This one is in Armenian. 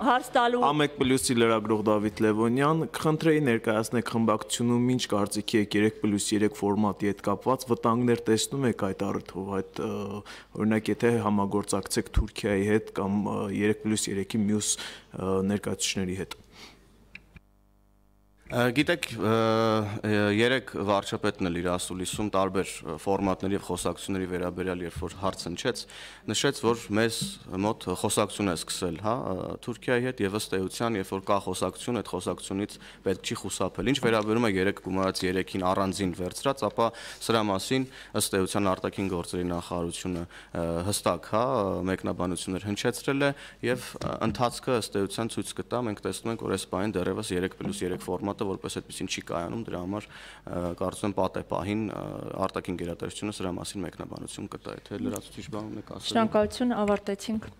հարց տալու Ամեկ պլյուսի լրագրող Դավիթ Լևոնյան, կխնդրեի ներկայացնեք խմբակցությունում ինչ կարծիքի եք 3+3 ֆորմատի հետ կապված վտանգներ տեսնում եք այդ առթով այդ օրինակ եթե համագործակցեք Թուրքիայի հետ կամ 3+3-ի մյուս ներկայացուցիչների հետ։ Գիտեք, երեք վարչապետն էլ իր ասուլիսում տարբեր ֆորմատների եւ խոսակցությունների վերաբերյալ երբ որ հարց հնչեց, նշեց, որ մեզ մոտ խոսակցություն է սկսել, հա, Թուրքիայի հետ եւ ըստ էության, երբ որ կա խոսակցություն, այդ խոսակցությունից պետք չի խուսափել։ Ինչ վերաբերում է 3 գումարած 3-ին առանձին վերծրած, ապա սրա մասին ըստ էության արտաքին գործերի նախարարությունը հստակ, հա, մեկնաբանություններ հնչեցրել է եւ ընթացքը ըստ էության ցույց կտա, մենք տեսնում ենք, որ այս բանը դեռևս 3+3 ֆորմատ արտը, որպես այդպեսին չի կայանում, դրա համար կարծում եմ պատե պահին արտաքին գերատեսչությունը սրա մասին մեկնաբանություն կտա, եթե լրացուցիչ բան ունեք ասել։ Շնորհակալություն, ավարտեցինք։